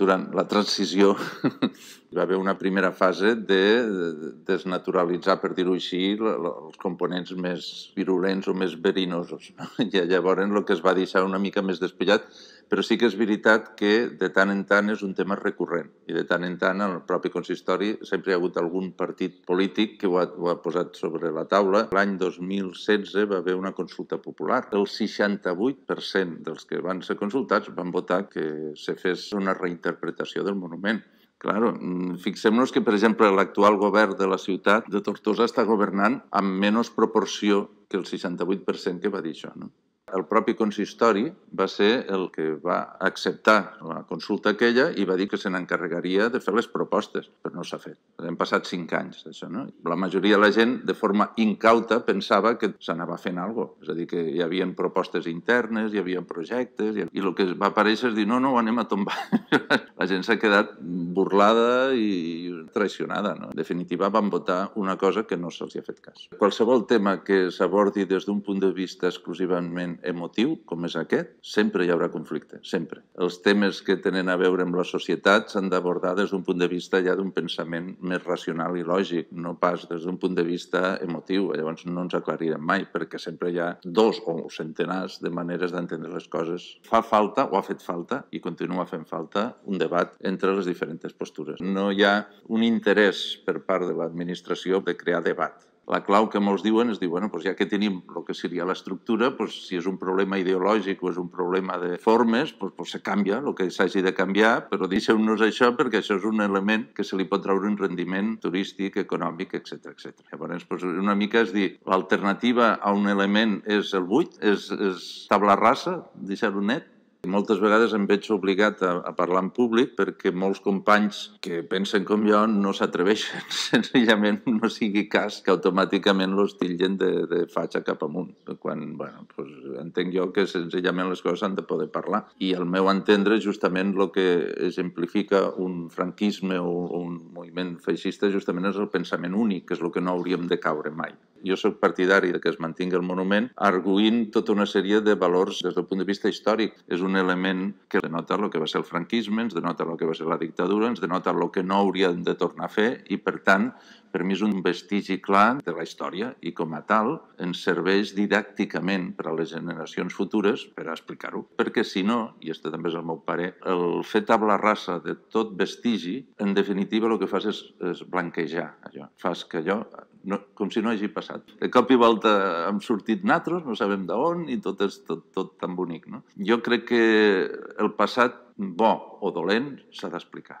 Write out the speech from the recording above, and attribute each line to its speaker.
Speaker 1: durant la transició hi va haver una primera fase de desnaturalitzar, per dir-ho així, els components més virulents o més verinosos. No? I llavors el que es va deixar una mica més despullat, però sí que és veritat que de tant en tant és un tema recurrent i de tant en tant en el propi consistori sempre hi ha hagut algun partit polític que ho ha, ho ha posat sobre la taula. L'any 2016 va haver una consulta popular. El 68% dels que van ser consultats van votar que se fes una reinterpretació del monument. Claro, mm, fixem-nos que, per exemple, l'actual govern de la ciutat de Tortosa està governant amb menys proporció que el 68% que va dir això, no? El propi consistori va ser el que va acceptar la consulta aquella i va dir que se n'encarregaria de fer les propostes, però no s'ha fet. Hem passat cinc anys d'això, no? La majoria de la gent, de forma incauta, pensava que s'anava fent alguna cosa. És a dir, que hi havia propostes internes, hi havia projectes, i el que va aparèixer és dir, no, no, ho anem a tombar. la gent s'ha quedat burlada i traicionada. No? En definitiva, van votar una cosa que no se'ls ha fet cas. Qualsevol tema que s'abordi des d'un punt de vista exclusivament emotiu, com és aquest, sempre hi haurà conflicte, sempre. Els temes que tenen a veure amb la societat s'han d'abordar des d'un punt de vista ja d'un pensament més racional i lògic, no pas des d'un punt de vista emotiu. Llavors no ens aclarirem mai, perquè sempre hi ha dos o centenars de maneres d'entendre les coses. Fa falta, o ha fet falta, i continua fent falta, un debat entre les diferents postures. No hi ha un un interès per part de l'administració de crear debat. La clau que molts diuen és dir, bueno, doncs ja que tenim el que seria l'estructura, doncs si és un problema ideològic o és un problema de formes, doncs, doncs se canvia el que s'hagi de canviar, però deixeu-nos això perquè això és un element que se li pot treure un rendiment turístic, econòmic, etc etc. Llavors, doncs una mica és dir, l'alternativa a un element és el buit, és, és tabla rasa, deixar-ho net, moltes vegades em veig obligat a, a parlar en públic perquè molts companys que pensen com jo no s'atreveixen, senzillament no sigui cas que automàticament los tillen de, de fatxa cap amunt. Quan, bueno, pues, entenc jo que senzillament les coses s'han de poder parlar. I al meu entendre, justament el que exemplifica un franquisme o, o un moviment feixista justament és el pensament únic, que és el que no hauríem de caure mai. Jo sóc partidari de que es mantingui el monument arguint tota una sèrie de valors des del punt de vista històric. És un un element que denota el que va ser el franquisme, ens denota el que va ser la dictadura, ens denota el que no hauríem de tornar a fer i, per tant, per mi és un vestigi clar de la història i, com a tal, ens serveix didàcticament per a les generacions futures per a explicar-ho. Perquè, si no, i este també és el meu pare, el fer tabla rasa de tot vestigi, en definitiva, el que fas és, és blanquejar allò. Fas que allò no, com si no hagi passat. De cop i volta hem sortit natros, no sabem d'on, i tot és tot, tot tan bonic. No? Jo crec que el passat bo o dolent s'ha d'explicar.